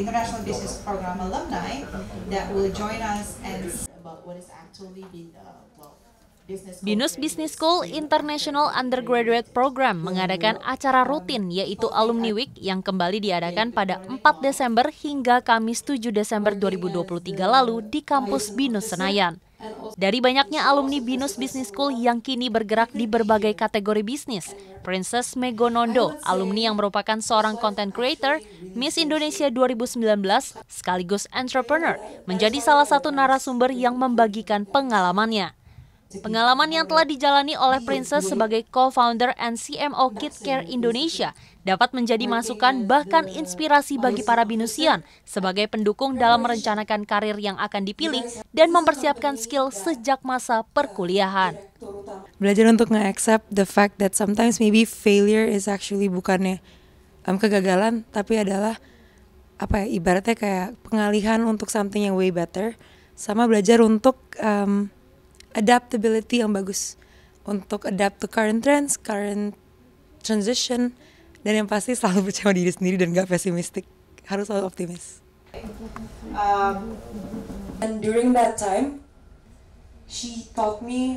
International Business Program alumni that will join us and about what is actually been the well, Binus Business School International Undergraduate Program mengadakan acara rutin yaitu Alumni Week yang kembali diadakan pada 4 Desember hingga Kamis 7 Desember 2023 lalu di kampus Binus Senayan. Dari banyaknya alumni Binus Business School yang kini bergerak di berbagai kategori bisnis, Princess Megonondo, alumni yang merupakan seorang content creator, Miss Indonesia 2019 sekaligus entrepreneur, menjadi salah satu narasumber yang membagikan pengalamannya. Pengalaman yang telah dijalani oleh Princess sebagai co-founder and CMO KidCare Indonesia dapat menjadi masukan bahkan inspirasi bagi para binusian sebagai pendukung dalam merencanakan karir yang akan dipilih dan mempersiapkan skill sejak masa perkuliahan. Belajar untuk nge-accept the fact that sometimes maybe failure is actually bukannya um, kegagalan tapi adalah apa ya ibaratnya kayak pengalihan untuk something yang way better sama belajar untuk um, adaptability yang bagus untuk adapt to current trends, current transition, dan yang pasti selalu percaya diri sendiri dan gak pesimistik. Harus selalu optimis. Um, and during that time, she taught me